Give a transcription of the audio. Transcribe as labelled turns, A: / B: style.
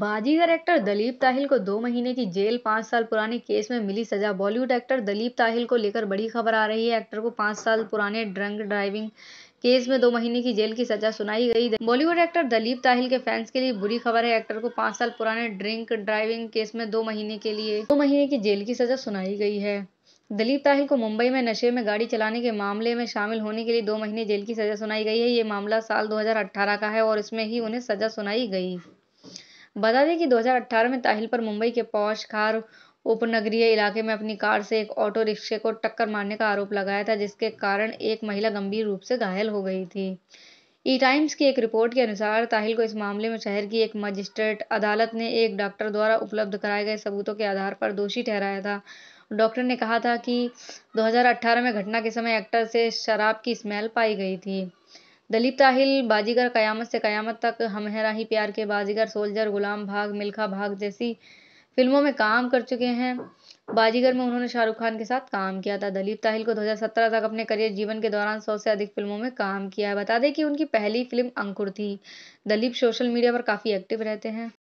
A: बाजीगर actor Dalip Tahil को दो महीने की जेल पाँच साल पुराने केस में मिली सजा बॉलीवुड एक्टर दलीप ताहिल को लेकर बड़ी खबर आ रही है एक्टर को पाँच साल पुराने ड्रंक ड्राइविंग केस में दो महीने की जेल की सजा सुनाई गई बॉलीवुड एक्टर दलीप ताहिल के फैंस के लिए बुरी खबर है एक्टर को पाँच साल पुराने ड्रिंक ड्राइविंग केस में दो महीने के लिए दो महीने की जेल की सजा सुनाई गई है दलीप ताहिल को मुंबई में नशे में गाड़ी चलाने के मामले में शामिल होने के लिए दो महीने जेल की सजा सुनाई गई है ये मामला साल 2018 का है और इसमें ही उन्हें सजा सुनाई गई बता दें कि 2018 में ताहिल पर मुंबई के पौश खार उपनगरीय इलाके में अपनी कार से एक ऑटो रिक्शे को टक्कर मारने का आरोप लगाया था जिसके कारण एक महिला गंभीर रूप से घायल हो गई थी ई टाइम्स की एक रिपोर्ट के अनुसार ताहिल को इस मामले में शहर की एक मजिस्ट्रेट अदालत ने एक डॉक्टर द्वारा उपलब्ध कराए गए सबूतों के आधार पर दोषी ठहराया था डॉक्टर ने कहा था कि 2018 में घटना के समय एक्टर से शराब की स्मेल पाई गई थी दलीप ताहिल बाजीगर क़यामत से क़यामत तक हम है राही प्यार के बाजीगर सोल्जर गुलाम भाग मिल्खा भाग जैसी फिल्मों में काम कर चुके हैं बाजीगर में उन्होंने शाहरुख खान के साथ काम किया था दलीप ताहिल को 2017 तक अपने करियर जीवन के दौरान सौ से अधिक फिल्मों में काम किया है बता दें कि उनकी पहली फिल्म अंकुर थी दलीप सोशल मीडिया पर काफ़ी एक्टिव रहते हैं